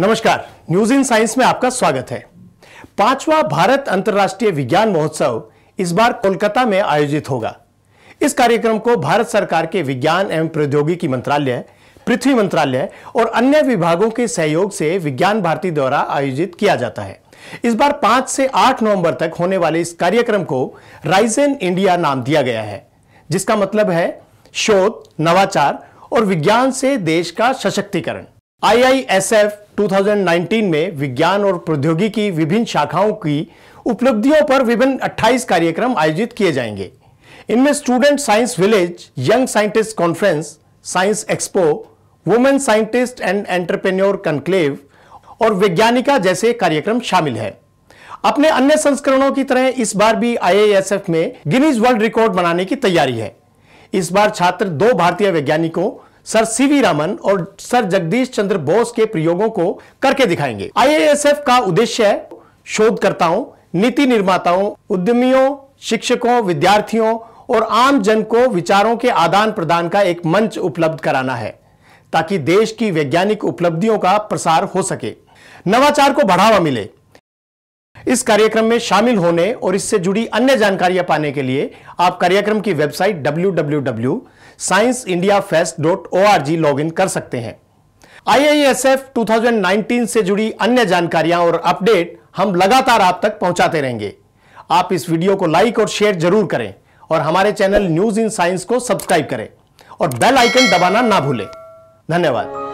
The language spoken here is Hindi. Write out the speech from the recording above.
नमस्कार न्यूज इन साइंस में आपका स्वागत है पांचवा भारत अंतर्राष्ट्रीय विज्ञान महोत्सव इस बार कोलकाता में आयोजित होगा इस कार्यक्रम को भारत सरकार के विज्ञान एवं प्रौद्योगिकी मंत्रालय पृथ्वी मंत्रालय और अन्य विभागों के सहयोग से विज्ञान भारती द्वारा आयोजित किया जाता है इस बार पांच से आठ नवंबर तक होने वाले इस कार्यक्रम को राइजन इंडिया नाम दिया गया है जिसका मतलब है शोध नवाचार और विज्ञान से देश का सशक्तिकरण आईआईएसएफ 2019 में विज्ञान और प्रौद्योगिकी की विभिन्न शाखाओं की उपलब्धियों पर विभिन्न 28 कार्यक्रम आयोजित किए जाएंगे इनमें student science village young scientist conference science expo women scientist and entrepreneur conclave और वैज्ञानिका जैसे कार्यक्रम शामिल है अपने अन्य संस्करणों की तरह इस बार भी आईआईएसएफ में गिनीज वर्ल्ड रिकॉर्ड बनाने की तैयारी है इस बार छात्र दो भारतीय वैज्ञानिकों सर सीवी रामन और सर जगदीश चंद्र बोस के प्रयोगों को करके दिखाएंगे आईएएसएफ का उद्देश्य है शोधकर्ताओं नीति निर्माताओं उद्यमियों शिक्षकों विद्यार्थियों और आम जन को विचारों के आदान प्रदान का एक मंच उपलब्ध कराना है ताकि देश की वैज्ञानिक उपलब्धियों का प्रसार हो सके नवाचार को बढ़ावा मिले इस कार्यक्रम में शामिल होने और इससे जुड़ी अन्य जानकारियां पाने के लिए आप कार्यक्रम की website W W W science India fest dot O R G log in कर सकते हैं आईआईएसएफ 2019 से जुड़ी अन्य जानकारियां और अपडेट हम लगातार आप तक पहुंचाते रहेंगे आप इस वीडियो को लाइक और शेयर जरूर करें और हमारे चैनल न्यूज इन साइंस को सब्सक्राइब करें और बेल आइकन दबाना ना भूलें धन्यवाद